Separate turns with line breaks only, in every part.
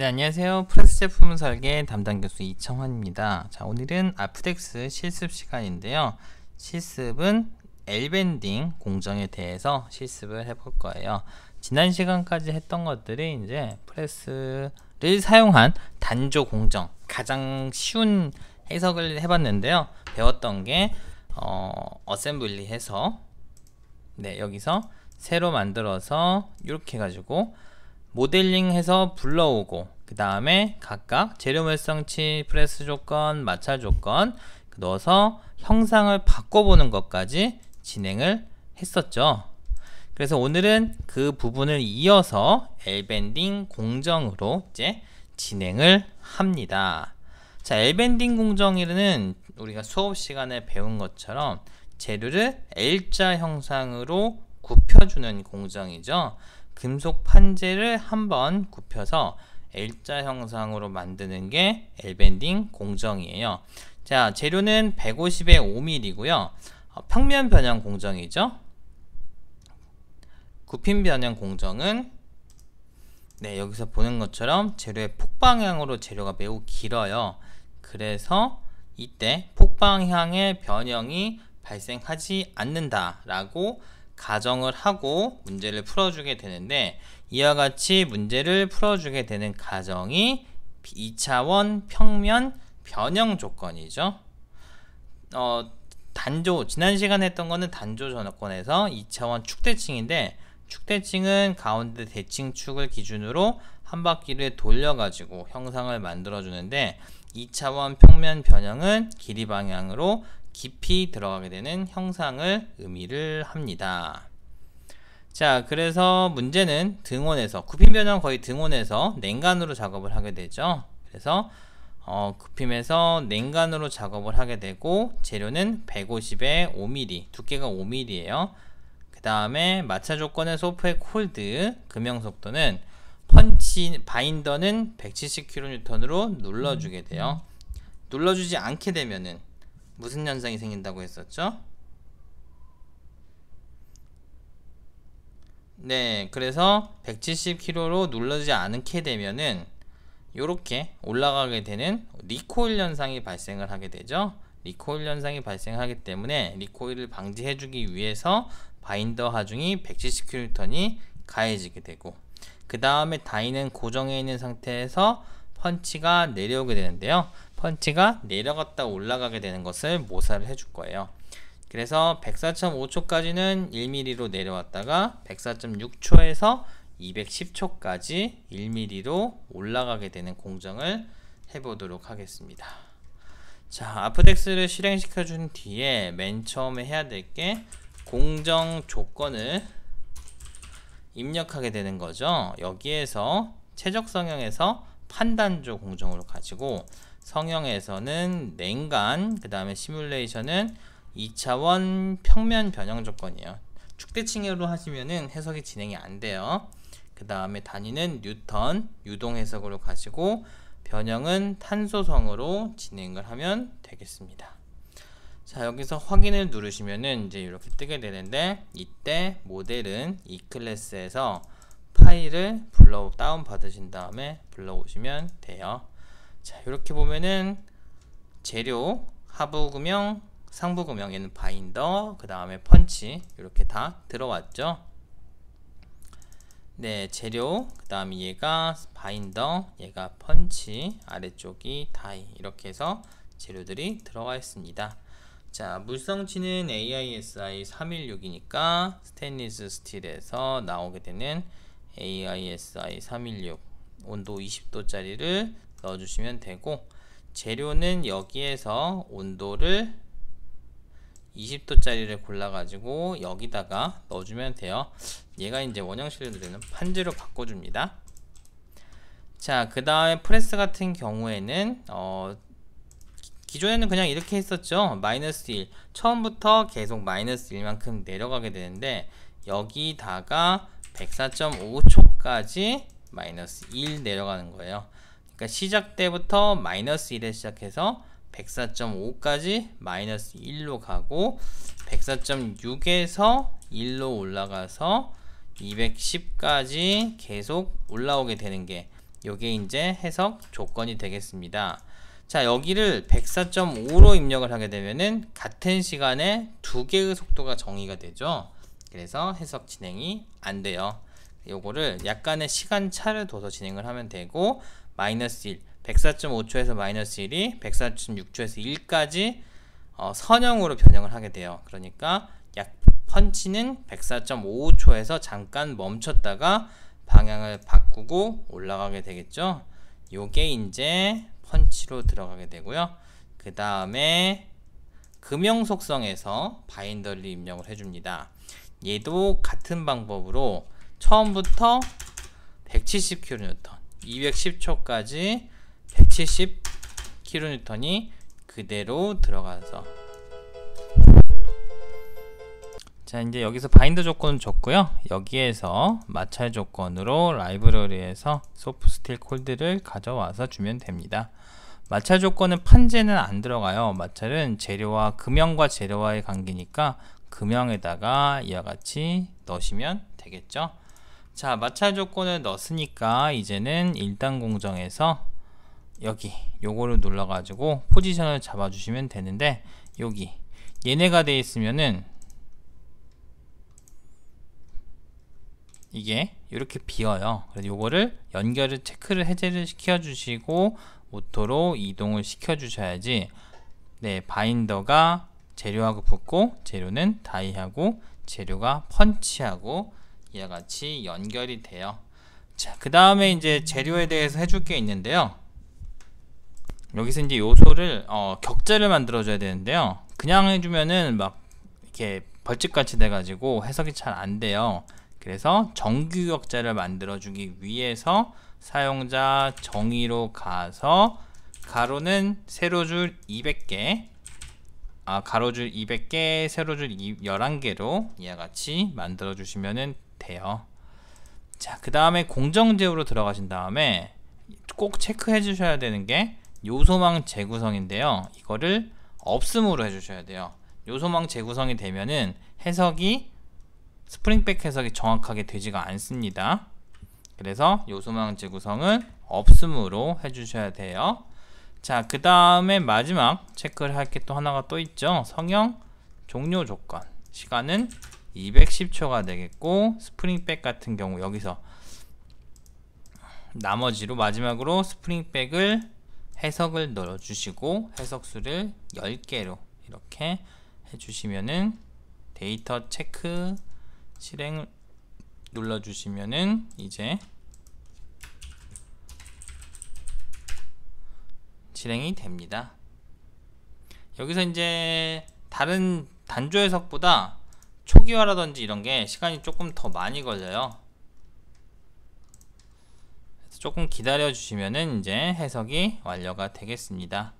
네, 안녕하세요. 프레스 제품 설계 담당 교수 이청환입니다. 자, 오늘은 아프덱스 실습 시간인데요. 실습은 엘밴딩 공정에 대해서 실습을 해볼 거예요. 지난 시간까지 했던 것들이 이제 프레스를 사용한 단조 공정, 가장 쉬운 해석을 해봤는데요. 배웠던 게 어, 어셈블리 해서 네, 여기서 새로 만들어서 이렇게 해 가지고 모델링 해서 불러오고 그 다음에 각각 재료 물성치 프레스 조건, 마찰 조건 넣어서 형상을 바꿔보는 것까지 진행을 했었죠. 그래서 오늘은 그 부분을 이어서 엘벤딩 공정으로 이제 진행을 합니다. 자, 엘벤딩 공정이라는 우리가 수업 시간에 배운 것처럼 재료를 L자 형상으로 굽혀주는 공정이죠. 금속 판재를 한번 굽혀서 L자 형상으로 만드는 게 L밴딩 공정이에요. 자, 재료는 150에 5mm이고요. 어, 평면 변형 공정이죠. 굽힘 변형 공정은 네, 여기서 보는 것처럼 재료의 폭방향으로 재료가 매우 길어요. 그래서 이때 폭방향의 변형이 발생하지 않는다라고 가정을 하고 문제를 풀어주게 되는데 이와 같이 문제를 풀어주게 되는 가정이 2차원 평면 변형 조건이죠. 어, 단조, 지난 시간에 했던 거는 단조 전화권에서 2차원 축대칭인데 축대칭은 가운데 대칭축을 기준으로 한 바퀴를 돌려가지고 형상을 만들어주는데 2차원 평면 변형은 길이 방향으로 깊이 들어가게 되는 형상을 의미를 합니다. 자 그래서 문제는 등원에서 굽힘 변형 거의 등원에서 냉간으로 작업을 하게 되죠. 그래서 어, 굽힘에서 냉간으로 작업을 하게 되고 재료는 150에 5mm 두께가 5 m m 에요그 다음에 마찰 조건의 소프의 콜드 금형 속도는 펀치 바인더는 170kN으로 눌러주게 돼요. 눌러주지 않게 되면은 무슨 현상이 생긴다고 했었죠? 네, 그래서 170kg로 눌러지지 않게 되면은 이렇게 올라가게 되는 리코일 현상이 발생을 하게 되죠. 리코일 현상이 발생하기 때문에 리코일을 방지해주기 위해서 바인더 하중이 170kN이 가해지게 되고 그 다음에 다이는 고정해 있는 상태에서 펀치가 내려오게 되는데요. 펀치가 내려갔다 올라가게 되는 것을 모사를 해줄 거예요. 그래서 104.5초까지는 1mm로 내려왔다가 104.6초에서 210초까지 1mm로 올라가게 되는 공정을 해보도록 하겠습니다. 자, 아프덱스를 실행시켜준 뒤에 맨 처음에 해야 될 게 공정 조건을 입력하게 되는 거죠. 여기에서 최적 성형에서 판단조 공정으로 가지고 성형에서는 냉간, 그 다음에 시뮬레이션은 2차원 평면 변형 조건이에요. 축대칭으로 하시면은 해석이 진행이 안 돼요. 그 다음에 단위는 뉴턴, 유동 해석으로 가지고 변형은 탄소성으로 진행을 하면 되겠습니다. 자 여기서 확인을 누르시면은 이제 이렇게 뜨게 되는데 이때 모델은 이 클래스에서 파일을 불러 다운 받으신 다음에 불러오시면 돼요. 자 이렇게 보면은 재료 하부금형 상부금형 얘는 바인더 그 다음에 펀치 이렇게 다 들어왔죠. 네 재료 그 다음에 얘가 바인더 얘가 펀치 아래쪽이 다이 이렇게 해서 재료들이 들어가 있습니다. 자, 물성치는 AISI 316이니까 스테인리스 스틸에서 나오게 되는 AISI 316 온도 20도짜리를 넣어주시면 되고 재료는 여기에서 온도를 20도짜리를 골라가지고 여기다가 넣어주면 돼요 얘가 이제 원형실로 되는 판지로 바꿔줍니다 자 그 다음에 프레스 같은 경우에는 어, 기존에는 그냥 이렇게 했었죠 마이너스 1 처음부터 계속 마이너스 1만큼 내려가게 되는데 여기다가 104.5초까지 마이너스 1 내려가는 거예요. 그러니까 시작 때부터 마이너스 1에 시작해서 104.5까지 마이너스 1로 가고 104.6에서 1로 올라가서 210까지 계속 올라오게 되는 게 요게 이제 해석 조건이 되겠습니다. 자 여기를 104.5로 입력을 하게 되면은 같은 시간에 두 개의 속도가 정의가 되죠. 그래서 해석 진행이 안 돼요 요거를 약간의 시간차를 둬서 진행을 하면 되고 마이너스 1 104.5초에서 마이너스 1이 104.6초에서 1까지 어, 선형으로 변형을 하게 돼요 그러니까 약 펀치는 1 0 4 5초에서 잠깐 멈췄다가 방향을 바꾸고 올라가게 되겠죠 요게 이제 펀치로 들어가게 되고요 그 다음에 금형 속성에서 바인더리 입력을 해줍니다 얘도 같은 방법으로 처음부터 170kN 210초까지 170kN이 그대로 들어가서 자 이제 여기서 바인드 조건은 줬고요 여기에서 마찰 조건으로 라이브러리에서 소프트스틸 콜드를 가져와서 주면 됩니다 마찰 조건은 판재는 안 들어가요 마찰은 재료와 금형과 재료와의 관계니까 금형에다가 이와 같이 넣으시면 되겠죠 자 마찰 조건을 넣었으니까 이제는 1단 공정에서 여기 요거를 눌러 가지고 포지션을 잡아 주시면 되는데 여기 얘네가 돼 있으면은 이게 이렇게 비어요 그래서 요거를 연결을 체크를 해제를 시켜 주시고 오토로 이동을 시켜 주셔야지 네 바인더가 재료하고 붙고 재료는 다이하고 재료가 펀치하고 이와 같이 연결이 돼요. 자, 그 다음에 이제 재료에 대해서 해줄 게 있는데요. 여기서 이제 요소를 어, 격자를 만들어줘야 되는데요. 그냥 해주면은 막 이렇게 벌집같이 돼가지고 해석이 잘 안 돼요. 그래서 정규 격자를 만들어주기 위해서 사용자 정의로 가서 가로는 세로줄 200개 아, 가로줄 200개, 세로줄 11개로 이와 같이 만들어 주시면 돼요. 자, 그 다음에 공정제우로 들어가신 다음에 꼭 체크해 주셔야 되는 게 요소망 재구성인데요. 이거를 없음으로 해 주셔야 돼요. 요소망 재구성이 되면은 해석이 스프링백 해석이 정확하게 되지가 않습니다. 그래서 요소망 재구성은 없음으로 해주셔야 돼요. 자, 그 다음에 마지막 체크를 할 게 또 하나가 또 있죠. 성형 종료 조건. 시간은 210초가 되겠고 스프링백 같은 경우 여기서 나머지로 마지막으로 스프링백을 해석을 넣어주시고 해석수를 10개로 이렇게 해주시면은 데이터 체크 실행 눌러주시면은 이제 진행이 됩니다. 여기서 이제 다른 단조 해석보다 초기화라든지 이런 게 시간이 조금 더 많이 걸려요. 조금 기다려 주시면은 이제 해석이 완료가 되겠습니다.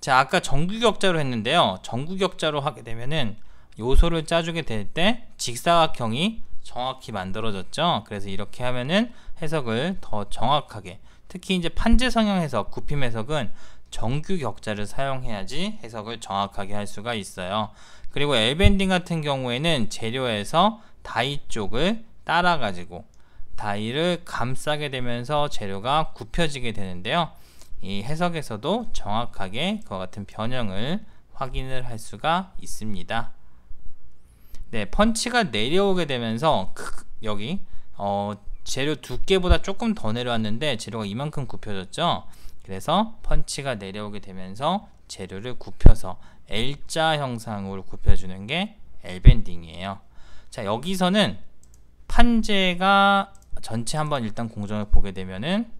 자, 아까 정규격자로 했는데요. 정규격자로 하게 되면은 요소를 짜주게 될 때 직사각형이 정확히 만들어졌죠. 그래서 이렇게 하면은 해석을 더 정확하게 특히 이제 판재 성형 해석, 구힘 해석은 정규 격자를 사용해야지 해석을 정확하게 할 수가 있어요. 그리고 엘벤딩 같은 경우에는 재료에서 다이 쪽을 따라 가지고 다이를 감싸게 되면서 재료가 굽혀지게 되는데요. 이 해석에서도 정확하게 그와 같은 변형을 확인을 할 수가 있습니다. 네, 펀치가 내려오게 되면서 여기 어, 재료 두께보다 조금 더 내려왔는데 재료가 이만큼 굽혀졌죠. 그래서 펀치가 내려오게 되면서 재료를 굽혀서 L자 형상으로 굽혀주는 게 L밴딩이에요. 자 여기서는 판재가 전체 한번 일단 공정을 보게 되면은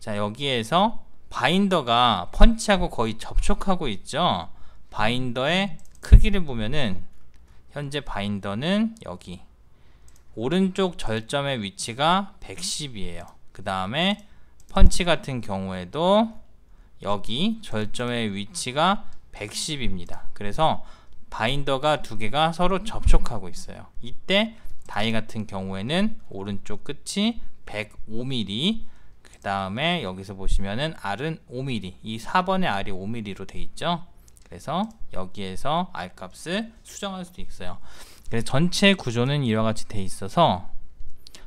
자 여기에서 바인더가 펀치하고 거의 접촉하고 있죠. 바인더에 크기를 보면은 현재 바인더는 여기 오른쪽 절점의 위치가 110이에요 그 다음에 펀치 같은 경우에도 여기 절점의 위치가 110입니다 그래서 바인더가 두 개가 서로 접촉하고 있어요 이때 다이 같은 경우에는 오른쪽 끝이 105mm 그 다음에 여기서 보시면은 R은 5mm 이 4번의 R이 5mm로 돼 있죠 그래서 여기에서 R값을 수정할 수도 있어요 그래서 전체 구조는 이와 같이 돼 있어서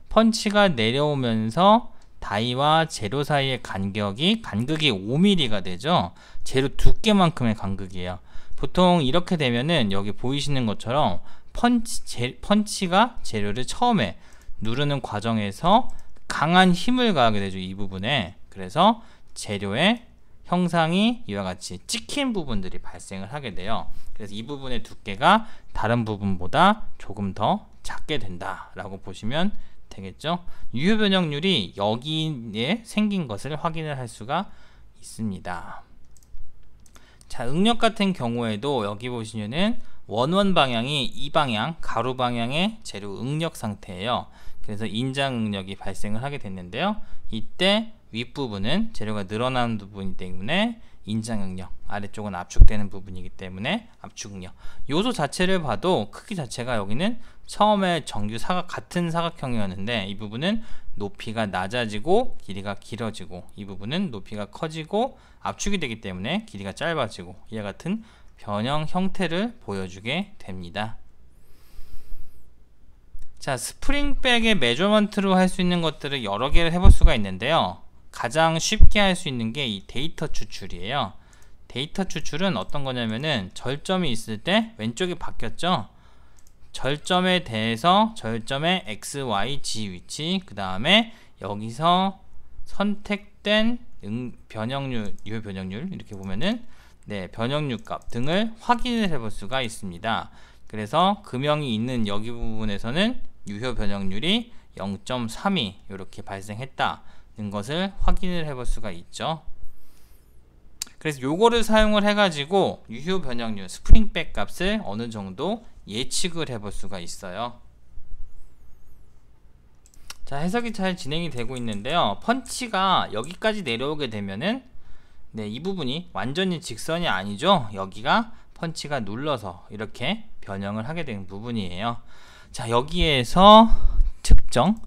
펀치가 내려오면서 다이와 제로 사이의 간격이 간극이 5mm가 되죠 제로 두께만큼의 간극이에요 보통 이렇게 되면은 여기 보이시는 것처럼 펀치, 제, 펀치가 재료를 처음에 누르는 과정에서 강한 힘을 가하게 되죠 이 부분에 그래서 재료의 형상이 이와 같이 찍힌 부분들이 발생을 하게 돼요. 그래서 이 부분의 두께가 다른 부분보다 조금 더 작게 된다라고 보시면 되겠죠. 유효 변형률이 여기에 생긴 것을 확인을 할 수가 있습니다. 자, 응력 같은 경우에도 여기 보시면은 원원 방향이 이 방향, 가로 방향의 재료 응력 상태예요. 그래서 인장 응력이 발생을 하게 됐는데요. 이때 윗부분은 재료가 늘어나는 부분이기 때문에 인장 응력, 아래쪽은 압축되는 부분이기 때문에 압축 응력. 요소 자체를 봐도 크기 자체가 여기는 처음에 정규 사각 같은 사각형이었는데 이 부분은 높이가 낮아지고 길이가 길어지고 이 부분은 높이가 커지고 압축이 되기 때문에 길이가 짧아지고 이와 같은 변형 형태를 보여주게 됩니다. 자, 스프링백의 메저먼트로 할 수 있는 것들을 여러 개를 해볼 수가 있는데요. 가장 쉽게 할 수 있는 게 이 데이터 추출이에요. 데이터 추출은 어떤 거냐면은 절점이 있을 때 왼쪽이 바뀌었죠. 절점에 대해서 절점의 x, y, z 위치 그 다음에 여기서 선택된 응, 변형률, 유 변형률 이렇게 보면은 네 변형률 값 등을 확인을 해볼 수가 있습니다. 그래서 금형이 있는 여기 부분에서는 유효 변형률이 0.32 이렇게 발생했다는 것을 확인을 해볼 수가 있죠. 그래서 요거를 사용을 해가지고 유효 변형률 스프링백 값을 어느 정도 예측을 해볼 수가 있어요. 자 해석이 잘 진행이 되고 있는데요. 펀치가 여기까지 내려오게 되면은 네, 이 부분이 완전히 직선이 아니죠. 여기가 펀치가 눌러서 이렇게 변형을 하게 된 부분이에요. 자 여기에서 측정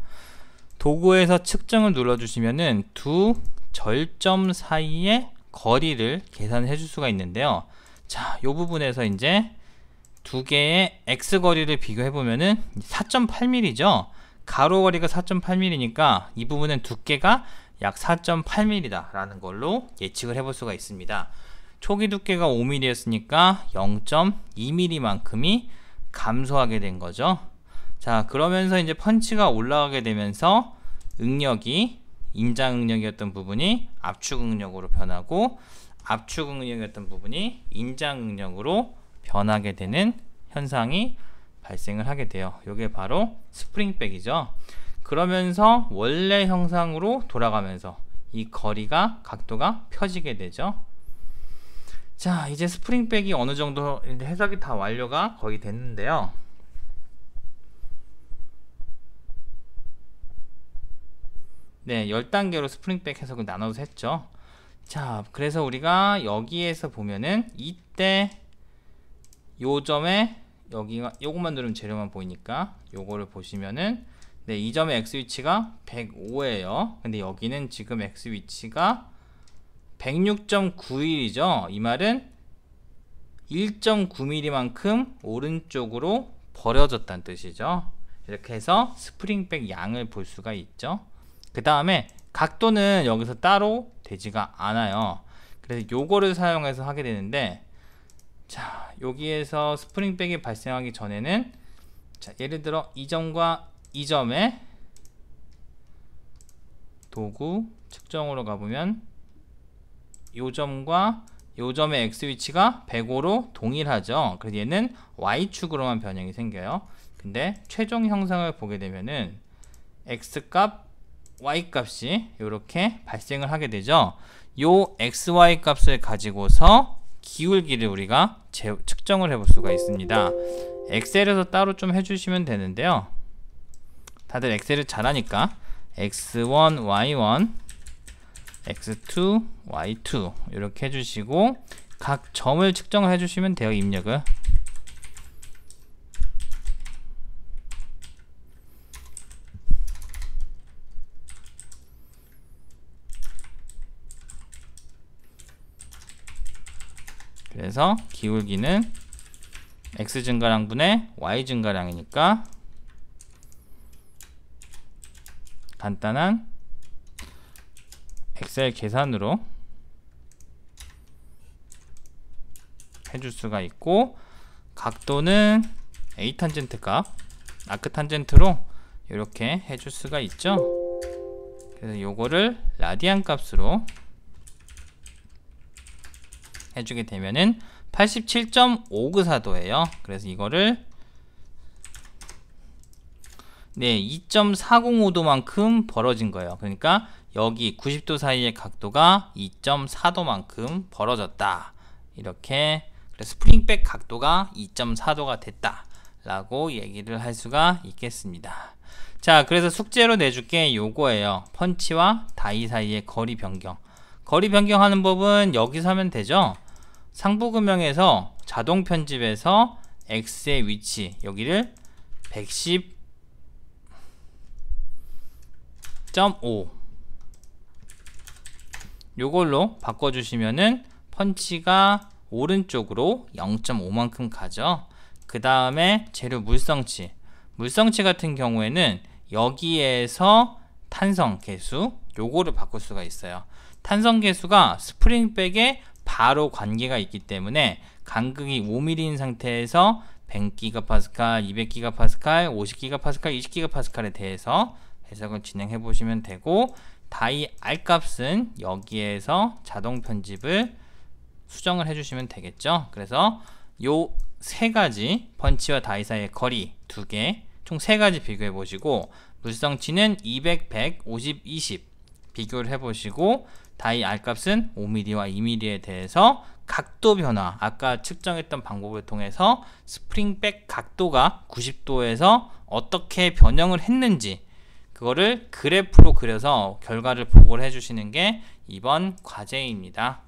도구에서 측정을 눌러주시면은 두 절점 사이의 거리를 계산해 줄 수가 있는데요 자이 부분에서 이제 두 개의 x 거리를 비교해 보면은 4.8mm죠 가로 거리가 4.8mm니까 이 부분은 두께가 약 4.8mm다 라는 걸로 예측을 해 볼 수가 있습니다 초기 두께가 5mm였으니까 0.2mm만큼이 감소하게 된 거죠 자 그러면서 이제 펀치가 올라가게 되면서 응력이 인장 응력이었던 부분이 압축 응력으로 변하고 압축 응력이었던 부분이 인장 응력으로 변하게 되는 현상이 발생을 하게 돼요. 이게 바로 스프링백이죠. 그러면서 원래 형상으로 돌아가면서 이 거리가 각도가 펴지게 되죠. 자 이제 스프링백이 어느 정도 해석이 다 완료가 거의 됐는데요. 네, 10단계로 스프링백 해석을 나눠서 했죠. 자, 그래서 우리가 여기에서 보면은 이때 요 점에 여기가 요것만 누르면 재료만 보이니까 요거를 보시면은 네, 이 점의 x 위치가 105예요. 근데 여기는 지금 x 위치가 106.91이죠. 이 말은 1.9mm만큼 오른쪽으로 버려졌다는 뜻이죠. 이렇게 해서 스프링백 양을 볼 수가 있죠. 그 다음에 각도는 여기서 따로 되지가 않아요 그래서 요거를 사용해서 하게 되는데 자 여기에서 스프링백이 발생하기 전에는 자 예를 들어 이 점과 이 점에 도구 측정으로 가보면 요 점과 요 점의 x 위치가 105로 동일하죠 그래서 얘는 y축으로만 변형이 생겨요 근데 최종 형상을 보게 되면은 x값 y 값이 이렇게 발생을 하게 되죠. 요 xy 값을 가지고서 기울기를 우리가 제, 측정을 해볼 수가 있습니다. 엑셀에서 따로 좀 해주시면 되는데요. 다들 엑셀을 잘하니까 x1, y1, x2, y2 이렇게 해주시고 각 점을 측정을 해주시면 돼요. 입력을 그래서 기울기는 x 증가량 분의 y 증가량이니까 간단한 엑셀 계산으로 해줄 수가 있고 각도는 a 탄젠트 값 아크 탄젠트로 이렇게 해줄 수가 있죠 그래서 요거를 라디안 값으로 해주게 되면은 87.594도예요. 그래서 이거를 네, 2.405도만큼 벌어진 거예요. 그러니까 여기 90도 사이의 각도가 2.4도만큼 벌어졌다. 이렇게 그래서 스프링백 각도가 2.4도가 됐다. 라고 얘기를 할 수가 있겠습니다. 자, 그래서 숙제로 내줄게 요거예요. 펀치와 다이 사이의 거리 변경. 거리 변경하는 법은 여기서 하면 되죠. 상부금형에서 자동 편집에서 x의 위치 여기를 110.5 요걸로 바꿔주시면은 펀치가 오른쪽으로 0.5만큼 가죠 그 다음에 재료 물성치 물성치 같은 경우에는 여기에서 탄성 개수 요거를 바꿀 수가 있어요 탄성 개수가 스프링백의 바로 관계가 있기 때문에 간극이 5mm인 상태에서 100기가파스칼, 200기가파스칼, 50기가파스칼, 20기가파스칼에 대해서 해석을 진행해 보시면 되고 다이 R 값은 여기에서 자동 편집을 수정을 해주시면 되겠죠. 그래서 요 세 가지 펀치와 다이 사이의 거리 두개총 세 가지 비교해 보시고 물성치는 200, 100, 50, 20 비교를 해 보시고 다이 R값은 5mm와 2mm에 대해서 각도 변화, 아까 측정했던 방법을 통해서 스프링백 각도가 90도에서 어떻게 변형을 했는지 그거를 그래프로 그려서 결과를 보고를 해주시는 게 이번 과제입니다.